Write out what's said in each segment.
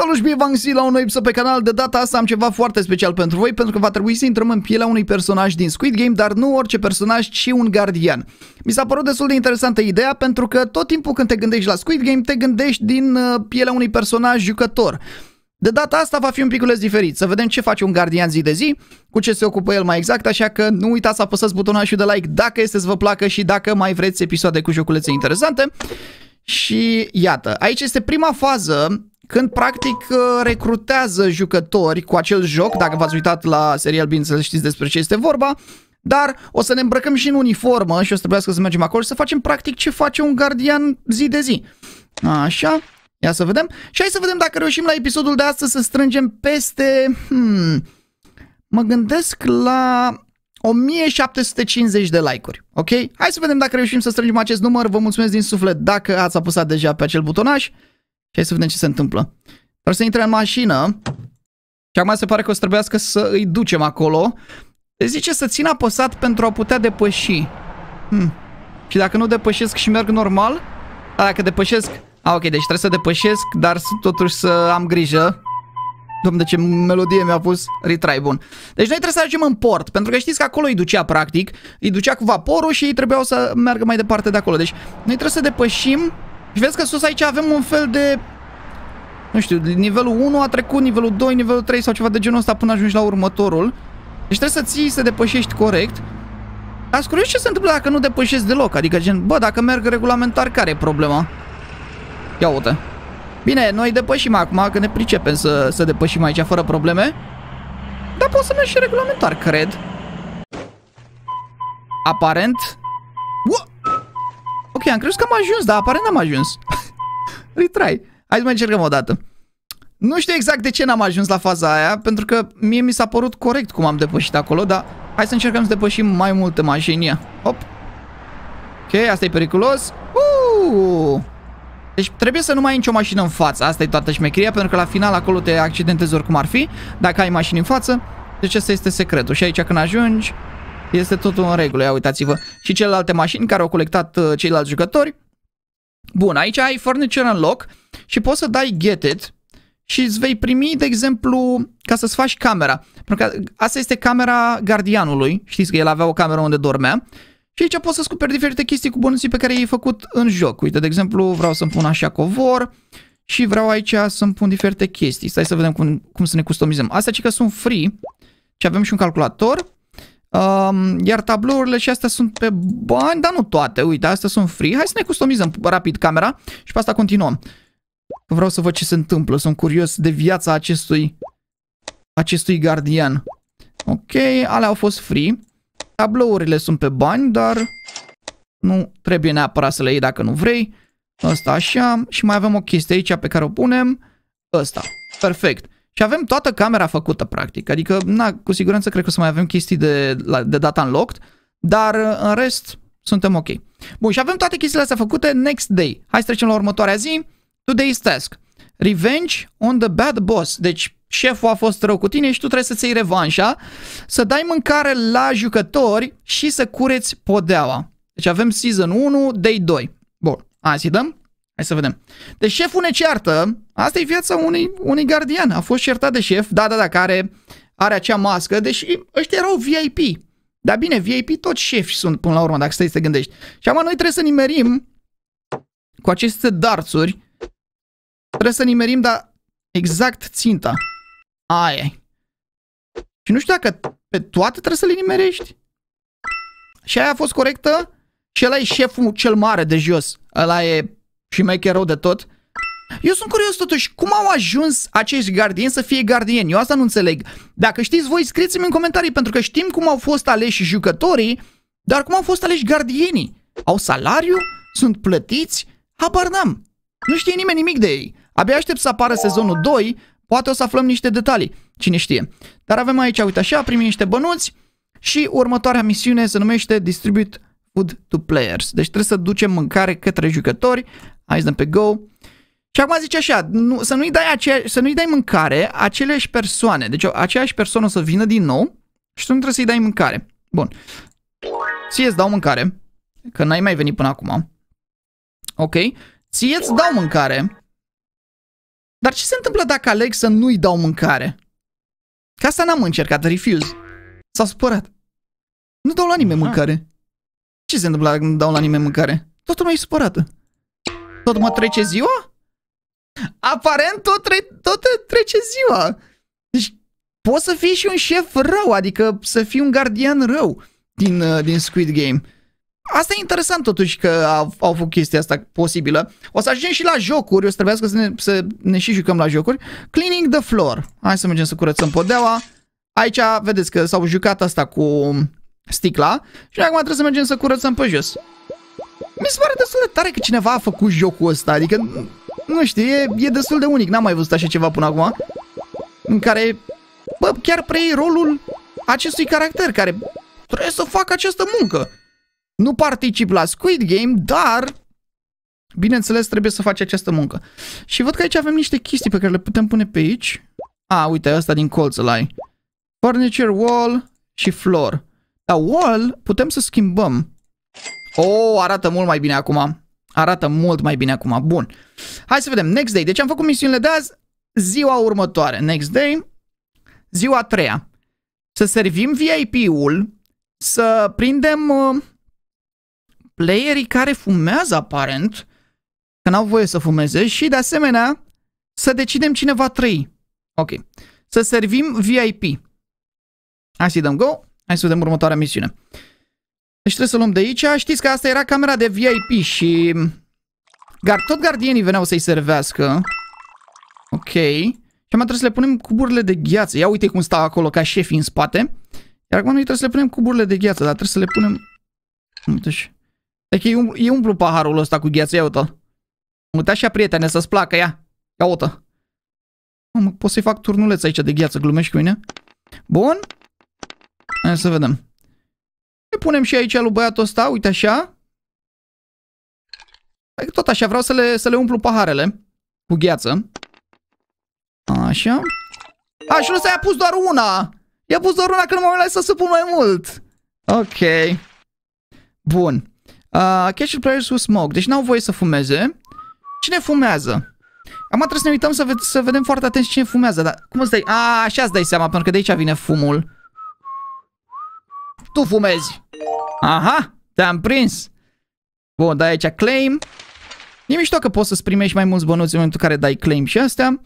Salut și bine v-am găsit la un nou episod pe canal, de data asta am ceva foarte special pentru voi pentru că va trebui să intrăm în pielea unui personaj din Squid Game, dar nu orice personaj, ci un gardian. Mi s-a părut destul de interesantă ideea pentru că tot timpul când te gândești la Squid Game, te gândești din uh, pielea unui personaj jucător. De data asta va fi un piculeț diferit, să vedem ce face un gardian zi de zi, cu ce se ocupă el mai exact, așa că nu uitați să apăsați butonul și de like dacă este să vă placă și dacă mai vreți episoade cu joculețe interesante. Și iată, aici este prima fază când practic uh, recrutează jucători cu acel joc, dacă v-ați uitat la serial, bine, să știți despre ce este vorba, dar o să ne îmbrăcăm și în uniformă și o să trebuiască să mergem acolo și să facem practic ce face un gardian zi de zi. Așa, ia să vedem. Și hai să vedem dacă reușim la episodul de astăzi să strângem peste... Hmm, mă gândesc la 1750 de like-uri, ok? Hai să vedem dacă reușim să strângem acest număr. Vă mulțumesc din suflet dacă ați apăsat deja pe acel butonaj. Și hai să vedem ce se întâmplă. Vreau să intre în mașină. Și acum se pare că o să trebuiască să îi ducem acolo. Le zice să țin apăsat pentru a putea depăși. Hmm. Și dacă nu depășesc și merg normal? A, dacă depășesc... A, ok, deci trebuie să depășesc, dar totuși să am grijă. Doamne, ce melodie mi-a pus retry, bun. Deci noi trebuie să ajungem în port, pentru că știți că acolo îi ducea practic, îi ducea cu vaporul și ei trebuiau să meargă mai departe de acolo. Deci noi trebuie să depășim și vezi că sus aici avem un fel de... Nu știu, nivelul 1 a trecut, nivelul 2, nivelul 3 sau ceva de genul ăsta până ajungi la următorul. Deci trebuie să ții, să depășești corect. Ați curios ce se întâmplă dacă nu depășești deloc? Adică gen, bă, dacă merg regulamentar, care e problema? Ia uite. Bine, noi depășim acum, că ne pricepem să, să depășim aici fără probleme. Dar poți să mergi și regulamentar, cred. Aparent. Ua! am crezut că am ajuns, dar aparent n-am ajuns. Retry. Hai să mai încercăm o dată. Nu știu exact de ce n-am ajuns la faza aia, pentru că mie mi s-a părut corect cum am depășit acolo, dar hai să încercăm să depășim mai multe mașini. Hop. Ok, asta e periculos. Uuu. Deci trebuie să nu mai ai nicio mașină în față, asta e toată șmecheria, pentru că la final acolo te accidentezi oricum ar fi, dacă ai mașini în față. Deci asta este secretul. Și aici când ajungi, este totul în regulă, ia uitați-vă. Și celelalte mașini care au colectat uh, ceilalți jucători. Bun, aici ai furniture în loc și poți să dai get it și îți vei primi, de exemplu, ca să-ți faci camera. Pentru că asta este camera gardianului, știți că el avea o cameră unde dormea. Și aici poți să scoperi diferite chestii cu bonusii pe care i-ai făcut în joc. Uite, de exemplu, vreau să-mi pun așa covor și vreau aici să-mi pun diferite chestii. Stai să vedem cum, cum să ne customizăm. Astea ci că sunt free și avem și un calculator. Um, iar tablourile și astea sunt pe bani, dar nu toate, uite, astea sunt free. Hai să ne customizăm rapid camera și pe asta continuăm. Vreau să văd ce se întâmplă, sunt curios de viața acestui, acestui gardian. Ok, alea au fost free. Tablourile sunt pe bani, dar nu trebuie neapărat să le iei dacă nu vrei. Asta așa și mai avem o chestie aici pe care o punem. Asta. Perfect. Și avem toată camera făcută, practic. Adică, na, cu siguranță cred că o să mai avem chestii de, de data unlocked, dar în rest suntem ok. Bun, și avem toate chestiile astea făcute next day. Hai să trecem la următoarea zi. Today's task. Revenge on the bad boss. Deci, șeful a fost rău cu tine și tu trebuie să-ți iei revanșa, să dai mâncare la jucători și să cureți podeaua. Deci avem season 1, day 2. Bun, să dăm. Hai să vedem. De deci șeful ne ceartă, asta e viața unui, unui gardian. A fost certat de șef, da, da, da, care are acea mască, deși ăștia erau VIP. Dar bine, VIP toți șefi sunt până la urmă, dacă stai să te gândești. Și acum noi trebuie să nimerim cu aceste darțuri, trebuie să nimerim, dar exact ținta. Aia Și nu știu dacă pe toate trebuie să le nimerești. Și aia a fost corectă și ăla e șeful cel mare de jos. Ăla e și mai chiar rău de tot. Eu sunt curios totuși, cum au ajuns acești gardieni să fie gardieni? Eu asta nu înțeleg. Dacă știți voi, scrieți-mi în comentarii, pentru că știm cum au fost aleși jucătorii, dar cum au fost aleși gardienii? Au salariu? Sunt plătiți? Habar n-am. Nu știe nimeni nimic de ei. Abia aștept să apară sezonul 2, poate o să aflăm niște detalii, cine știe. Dar avem aici, uite așa, primim niște bănuți și următoarea misiune se numește Distribute Food to Players. Deci trebuie să ducem mâncare către jucători, hai să dăm pe go. Și acum zice așa, nu, să, nu-i dai aceea, să nu-i dai mâncare aceleași persoane. Deci aceeași persoană o să vină din nou și tu nu trebuie să-i dai mâncare. Bun. Ție îți dau mâncare, că n-ai mai venit până acum. Ok? Ție îți dau mâncare. Dar ce se întâmplă dacă aleg să nu-i dau mâncare? Ca asta n-am încercat, refuse. S-a supărat. Nu dau la nimeni mâncare. Ce se întâmplă dacă nu dau la nimeni mâncare? Totul mai e supărată. Tot mă trece ziua? Aparent tot, tre tot trece ziua. Deci poți să fii și un șef rău, adică să fii un gardian rău din, uh, din Squid Game. Asta e interesant totuși că au, au făcut chestia asta posibilă. O să ajungem și la jocuri, o să trebuiască să ne, să ne și jucăm la jocuri. Cleaning the floor. Hai să mergem să curățăm podeaua. Aici vedeți că s-au jucat asta cu sticla și acum trebuie să mergem să curățăm pe jos. Mi se pare destul de tare că cineva a făcut jocul ăsta, adică, nu știu, e, e destul de unic, n-am mai văzut așa ceva până acum, în care, bă, chiar preiei rolul acestui caracter care trebuie să facă această muncă. Nu particip la Squid Game, dar Bineînțeles, trebuie să faci această muncă. Și văd că aici avem niște chestii pe care le putem pune pe aici. A, uite, ăsta din colț ăla ai. Furniture, wall și floor. La wall putem să schimbăm. O, oh, arată mult mai bine acum. Arată mult mai bine acum. Bun. Hai să vedem. Next day. Deci am făcut misiunile de azi. Ziua următoare. Next day. Ziua a treia. Să servim VIP-ul. Să prindem uh, playerii care fumează aparent. Că n-au voie să fumeze. Și de asemenea să decidem cine va trăi. Ok. Să servim VIP. Hai să-i dăm go. Hai să vedem următoarea misiune. Deci trebuie să luăm de aici. Știți că asta era camera de VIP și... Gar tot gardienii veneau să-i servească. Ok. Și am trebuie să le punem cuburile de gheață. Ia uite cum stau acolo ca șefii în spate. Iar acum noi trebuie să le punem cuburile de gheață, dar trebuie să le punem... Uite-și. Deci e, umplu, e umplu paharul ăsta cu gheață, ia uite-l. Uite așa, prietene, să-ți placă, ia. Ia uite Mamă, pot să-i fac turnuleț aici de gheață, glumești cu mine? Bun. Hai să vedem. Le punem și aici lui băiatul ăsta, uite așa. Adică tot așa, vreau să le, să le umplu paharele cu gheață. Așa. A, și nu s-a pus doar una! I-a pus doar una că nu mă am să pun mai mult. Ok. Bun. Uh, catch players who smoke. Deci n-au voie să fumeze. Cine fumează? Am trebuie să ne uităm să, ve să vedem foarte atenți cine fumează. Dar cum îți dai? A, așa îți dai seama, pentru că de aici vine fumul tu fumezi. Aha, te-am prins. Bun, dai aici claim. E mișto că poți să-ți primești mai mulți bănuți în momentul în care dai claim și astea.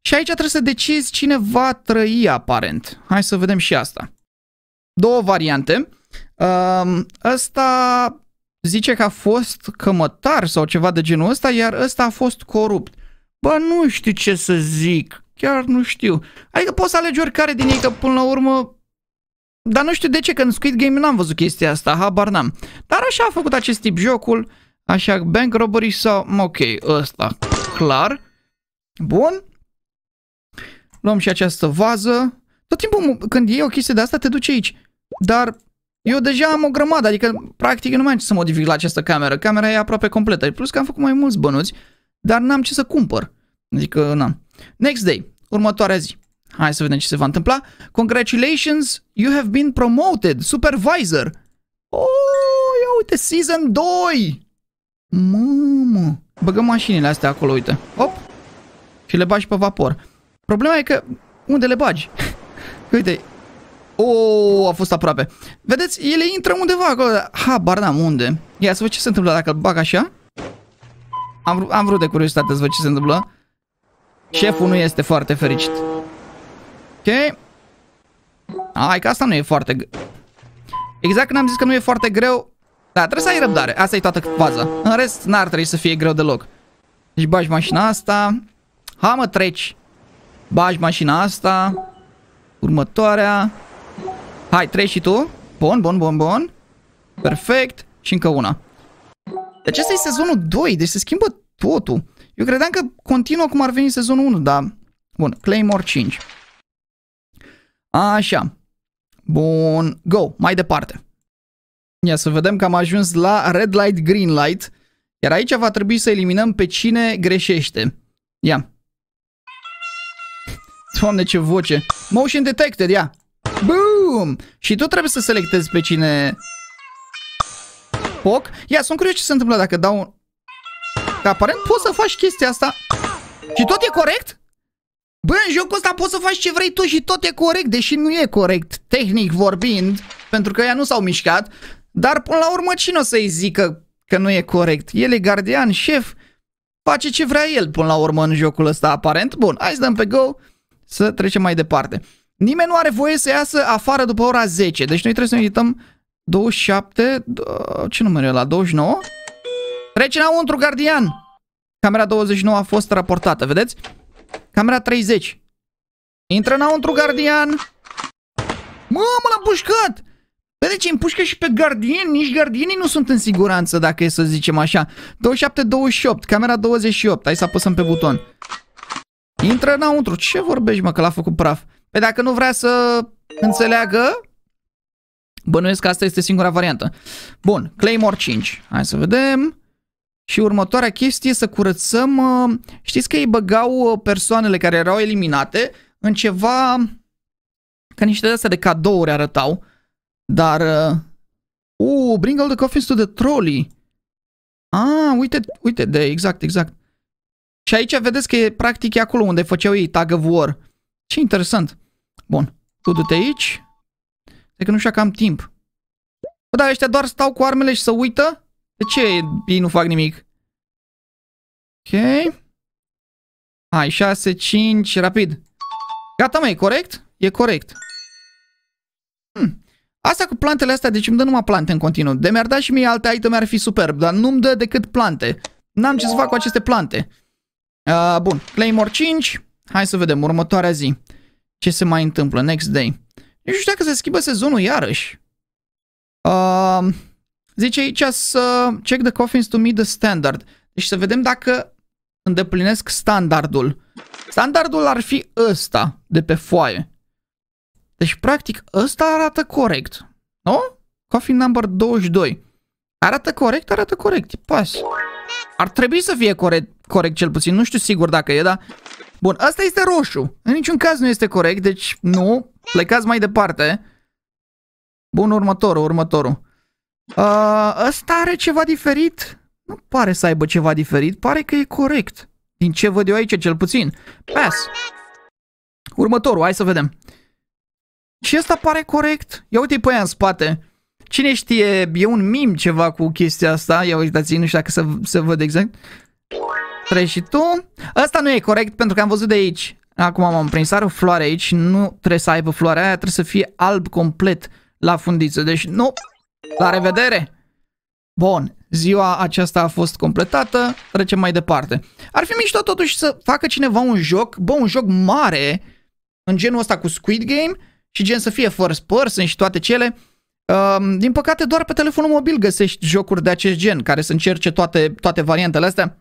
Și aici trebuie să decizi cine va trăi aparent. Hai să vedem și asta. Două variante. Um, ăsta zice că a fost cămătar sau ceva de genul ăsta, iar ăsta a fost corupt. Bă, nu știu ce să zic. Chiar nu știu. Adică poți să alegi oricare din ei, că până la urmă dar nu știu de ce, că în Squid Game n-am văzut chestia asta, habar n-am. Dar așa a făcut acest tip jocul, așa bank robbery sau, ok, ăsta, clar. Bun. Luăm și această vază. Tot timpul când iei o chestie de asta te duci aici. Dar eu deja am o grămadă, adică practic nu mai am ce să modific la această cameră. Camera e aproape completă, plus că am făcut mai mulți bănuți, dar n-am ce să cumpăr. Adică n-am. Next day, următoarea zi. Hai să vedem ce se va întâmpla. Congratulations, you have been promoted, supervisor. Oh, ia uite, season 2! Mamă! Băgăm mașinile astea acolo, uite. Hop! Și le bagi pe vapor. Problema e că unde le bagi? uite, o, oh, a fost aproape. Vedeți, ele intră undeva acolo. Habar n-am unde. Ia să văd ce se întâmplă dacă îl bag așa. Am, am vrut de curiozitate să văd ce se întâmplă. Șeful nu este foarte fericit. Ok. Hai că asta nu e foarte... Exact când am zis că nu e foarte greu... Da, trebuie să ai răbdare. Asta e toată faza. În rest, n-ar trebui să fie greu deloc. Deci bagi mașina asta. Ha, mă, treci. Bagi mașina asta. Următoarea. Hai, treci și tu. Bun, bun, bun, bun. Perfect. Și încă una. Deci asta e sezonul 2, deci se schimbă totul. Eu credeam că continuă cum ar veni sezonul 1, dar... Bun, Claymore 5. Așa. Bun. Go. Mai departe. Ia să vedem că am ajuns la red light, green light. Iar aici va trebui să eliminăm pe cine greșește. Ia. Doamne, ce voce. Motion detected, ia. Boom! Și tu trebuie să selectezi pe cine... Poc. Ia, sunt curios ce se întâmplă dacă dau Că aparent poți să faci chestia asta. Și tot e corect? Bă, în jocul ăsta poți să faci ce vrei tu și tot e corect, deși nu e corect, tehnic vorbind, pentru că ea nu s-au mișcat, dar până la urmă cine o să-i zică că nu e corect? El e gardian, șef, face ce vrea el până la urmă în jocul ăsta aparent. Bun, hai să dăm pe go să trecem mai departe. Nimeni nu are voie să iasă afară după ora 10, deci noi trebuie să ne uităm 27, ce număr e la 29? Trece înăuntru, gardian! Camera 29 a fost raportată, vedeți? Camera 30. Intră înăuntru, gardian! Mamă, l-am pușcat! de ce împușcă și pe gardieni, nici gardienii nu sunt în siguranță, dacă e să zicem așa. 27-28, camera 28, hai să apăsăm pe buton. Intră înăuntru, ce vorbești mă că l-a făcut praf? Păi dacă nu vrea să înțeleagă, bănuiesc că asta este singura variantă. Bun, Claymore 5, hai să vedem. Și următoarea chestie să curățăm, uh, știți că ei băgau uh, persoanele care erau eliminate în ceva, ca niște de astea de cadouri arătau, dar, uh, uh, bring all the coffins to the trolley. Ah, uite, uite, de, exact, exact. Și aici vedeți că e practic e acolo unde făceau ei tag of war. Ce interesant. Bun, tu du-te aici. De că nu știu că am timp. Bă, dar ăștia doar stau cu armele și să uită? De ce ei nu fac nimic? Ok. Hai, 6, 5, rapid. Gata, mai e corect? E corect. Hmm. Asta cu plantele astea, deci îmi dă numai plante în continuu. De mi-ar da și mie alte item, ar fi superb, dar nu-mi dă decât plante. N-am ce să fac cu aceste plante. Uh, bun, Claymore 5. Hai să vedem, următoarea zi. Ce se mai întâmplă, next day. Nu știu dacă se schimbă sezonul iarăși. Uh, Zice aici să check the coffins to meet the standard. Deci să vedem dacă îndeplinesc standardul. Standardul ar fi ăsta de pe foaie. Deci, practic, ăsta arată corect. Nu? Coffin number 22. Arată corect, arată corect. Pas. Ar trebui să fie corect, corect cel puțin. Nu știu sigur dacă e, dar... Bun, ăsta este roșu. În niciun caz nu este corect, deci nu. Plecați mai departe. Bun, următorul, următorul. Uh, ăsta are ceva diferit? Nu pare să aibă ceva diferit, pare că e corect. Din ce văd eu aici, cel puțin. Pass. Următorul, hai să vedem. Și ăsta pare corect. Ia uite-i pe aia în spate. Cine știe, e un mim ceva cu chestia asta. Ia uitați nu știu dacă se, se văd exact. Treci și tu. Ăsta nu e corect pentru că am văzut de aici. Acum m-am prins, are o floare aici, nu trebuie să aibă floarea aia, trebuie să fie alb complet la fundiță. Deci, nu, la revedere! Bun, ziua aceasta a fost completată, trecem mai departe. Ar fi mișto totuși să facă cineva un joc, bă, un joc mare, în genul ăsta cu Squid Game și gen să fie first person și toate cele. Um, din păcate doar pe telefonul mobil găsești jocuri de acest gen care să încerce toate, toate variantele astea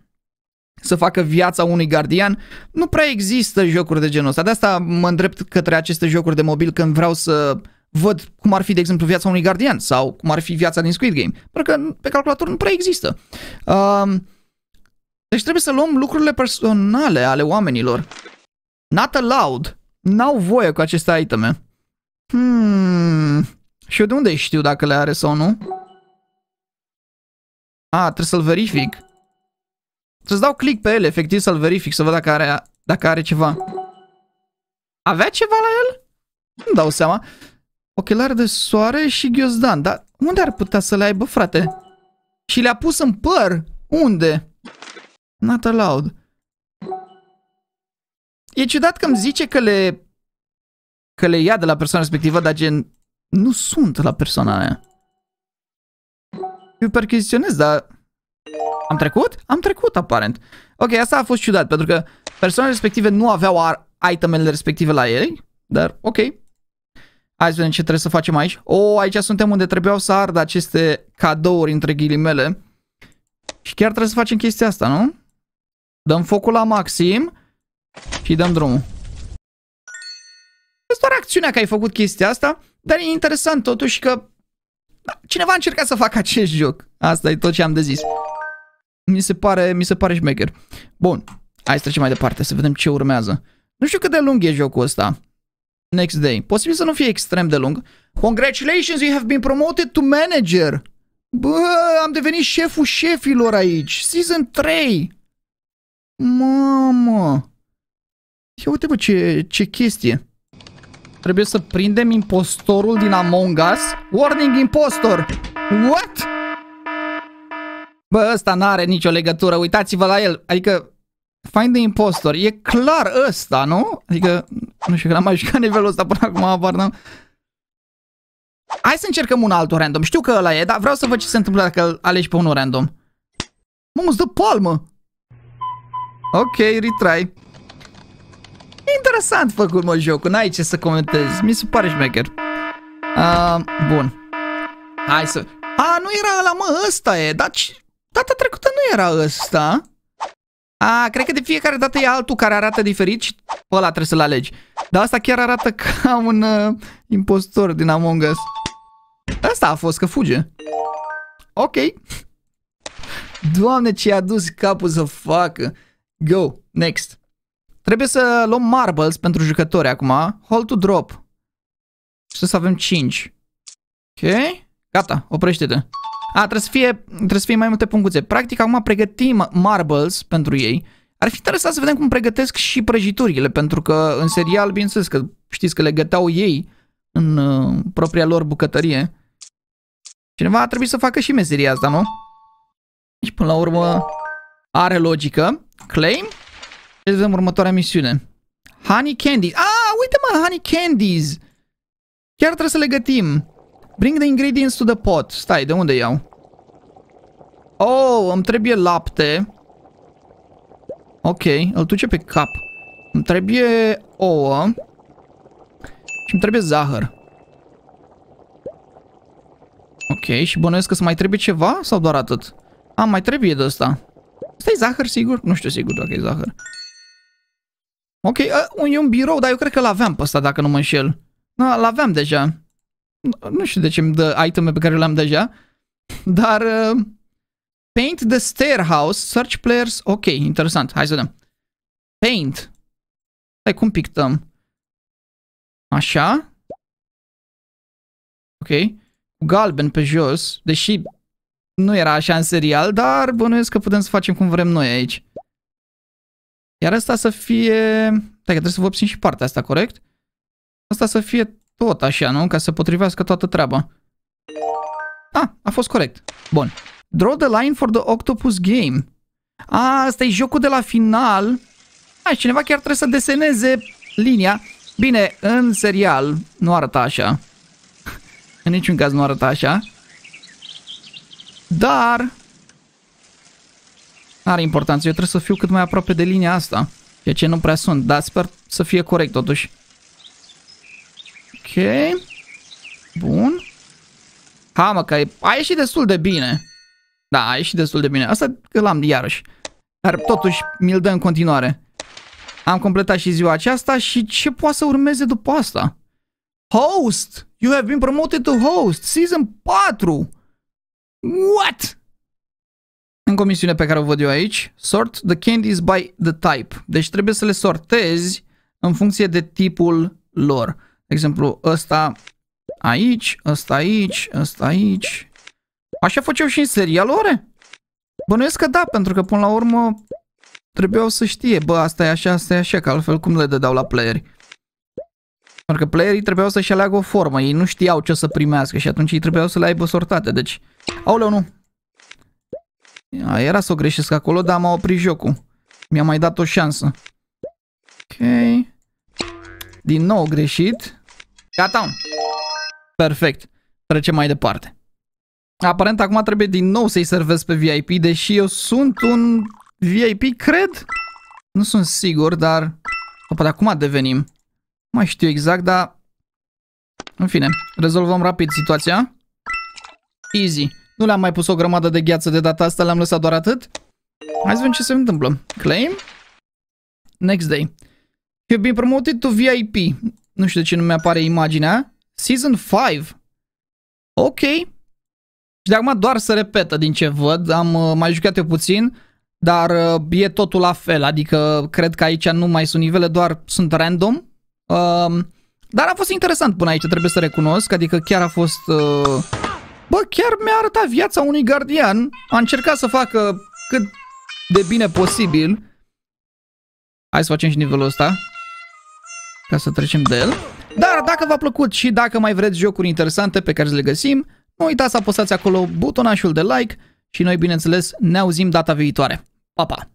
să facă viața unui gardian. Nu prea există jocuri de genul ăsta, de asta mă îndrept către aceste jocuri de mobil când vreau să văd cum ar fi, de exemplu, viața unui gardian sau cum ar fi viața din Squid Game, pentru că pe calculator nu prea există. Um, deci trebuie să luăm lucrurile personale ale oamenilor. Not allowed. N-au voie cu aceste iteme. Hmm. Și eu de unde știu dacă le are sau nu? A, trebuie să-l verific. Trebuie să dau click pe el, efectiv, să-l verific, să văd dacă are, dacă are ceva. Avea ceva la el? Nu dau seama. Ochelari de soare și ghiozdan. Dar unde ar putea să le aibă, frate? Și le-a pus în păr? Unde? Not allowed. E ciudat că îmi zice că le... Că le ia de la persoana respectivă, dar gen... Nu sunt la persoana aia. Eu percheziționez, dar... Am trecut? Am trecut, aparent. Ok, asta a fost ciudat, pentru că persoanele respective nu aveau itemele respective la ei, dar ok. Hai să vedem ce trebuie să facem aici. O, oh, aici suntem unde trebuiau să ardă aceste cadouri între ghilimele. Și chiar trebuie să facem chestia asta, nu? Dăm focul la maxim și dăm drumul. Este doar acțiunea că ai făcut chestia asta, dar e interesant totuși că cineva a încercat să facă acest joc. Asta e tot ce am de zis. Mi se pare, mi se pare șmecher. Bun, hai să trecem mai departe, să vedem ce urmează. Nu știu cât de lung e jocul ăsta next day. Posibil să nu fie extrem de lung. Congratulations, you have been promoted to manager. Bă, am devenit șeful șefilor aici. Season 3. Mamă. Ia uite bă ce, ce chestie. Trebuie să prindem impostorul din Among Us. Warning impostor. What? Bă, ăsta n-are nicio legătură. Uitați-vă la el. Adică Find the Impostor. E clar ăsta, nu? Adică, nu știu că l-am mai jucat nivelul ăsta până acum, abar n-am. Hai să încercăm un altul random. Știu că ăla e, dar vreau să văd ce se întâmplă dacă alegi pe unul random. Mă, îți dă palmă! Ok, retry. Interesant făcut, mă, jocul. N-ai ce să comentez. Mi se pare șmecher. Uh, bun. Hai să... A, nu era ăla, mă, ăsta e. Dar data trecută nu era ăsta. A, cred că de fiecare dată e altul care arată diferit și ăla trebuie să-l alegi. Dar asta chiar arată ca un uh, impostor din Among Us. Asta a fost, că fuge. Ok. Doamne, ce i-a dus capul să facă. Go, next. Trebuie să luăm marbles pentru jucători acum. Hold to drop. Și să avem 5. Ok. Gata, oprește-te. A, trebuie să fie, trebuie să fie mai multe punguțe. Practic, acum pregătim marbles pentru ei. Ar fi interesant să vedem cum pregătesc și prăjiturile, pentru că în serial, bineînțeles că știți că le găteau ei în uh, propria lor bucătărie. Cineva a trebuit să facă și meseria asta, nu? Și până la urmă are logică. Claim. Să vedem următoarea misiune. Honey Candies. Ah, uite mă, Honey Candies. Chiar trebuie să le gătim. Bring the ingredients to the pot. Stai, de unde iau? Oh, îmi trebuie lapte. Ok, îl duce pe cap. Îmi trebuie ouă. Și îmi trebuie zahăr. Ok, și bănuiesc că să mai trebuie ceva sau doar atât? A, mai trebuie de asta. Stai, e zahăr, sigur? Nu știu sigur dacă e zahăr. Ok, a, uh, e un birou, dar eu cred că l-aveam pe ăsta, dacă nu mă înșel. Da, l-aveam deja nu știu de ce îmi dă iteme pe care le-am deja, dar uh, Paint the Stairhouse, Search Players, ok, interesant, hai să vedem. Paint. Hai cum pictăm? Așa. Ok. Cu galben pe jos, deși nu era așa în serial, dar bănuiesc că putem să facem cum vrem noi aici. Iar asta să fie... Stai că trebuie să vopsim și partea asta, corect? Asta să fie tot așa, nu? Ca să potrivească toată treaba. Ah, a fost corect. Bun. Draw the line for the octopus game. Ah, asta e jocul de la final. Ah, cineva chiar trebuie să deseneze linia. Bine, în serial nu arăta așa. în niciun caz nu arăta așa. Dar... Are importanță. Eu trebuie să fiu cât mai aproape de linia asta. Ceea ce nu prea sunt, dar sper să fie corect totuși. Bun. Ha, mă, că a ieșit destul de bine. Da, a ieșit destul de bine. Asta că l-am iarăși. Dar totuși mi-l dă în continuare. Am completat și ziua aceasta și ce poate să urmeze după asta? Host! You have been promoted to host! Season 4! What? În comisiune pe care o văd eu aici, sort the candies by the type. Deci trebuie să le sortezi în funcție de tipul lor. De exemplu, ăsta aici, ăsta aici, ăsta aici. Așa făceau și în serial ore? Bănuiesc că da, pentru că până la urmă trebuiau să știe, bă, asta e așa, asta e așa, că altfel cum le dădeau la playeri? Pentru că playerii trebuiau să-și aleagă o formă, ei nu știau ce să primească și atunci ei trebuiau să le aibă sortate, deci... Aoleu, nu! Era să o greșesc acolo, dar m-a oprit jocul. Mi-a mai dat o șansă. Ok... Din nou greșit. Gata. Perfect. Trecem mai departe. Aparent acum trebuie din nou să-i servez pe VIP, deși eu sunt un VIP, cred? Nu sunt sigur, dar... Opa, dar cum a devenim? Nu mai știu exact, dar... În fine, rezolvăm rapid situația. Easy. Nu le-am mai pus o grămadă de gheață de data asta, le-am lăsat doar atât. Hai să vedem ce se întâmplă. Claim. Next day. You've been promoted to VIP nu știu de ce nu mi-apare imaginea, Season 5. Ok. Și de acum doar să repetă din ce văd, am uh, mai jucat eu puțin, dar uh, e totul la fel, adică cred că aici nu mai sunt nivele, doar sunt random. Uh, dar a fost interesant până aici, trebuie să recunosc, adică chiar a fost... Uh, bă, chiar mi-a arătat viața unui gardian, a încercat să facă cât de bine posibil. Hai să facem și nivelul ăsta. Ca să trecem de el. Dar dacă v-a plăcut și dacă mai vreți jocuri interesante pe care le găsim, nu uitați să apăsați acolo butonașul de like și noi, bineînțeles, ne auzim data viitoare. Pa, pa!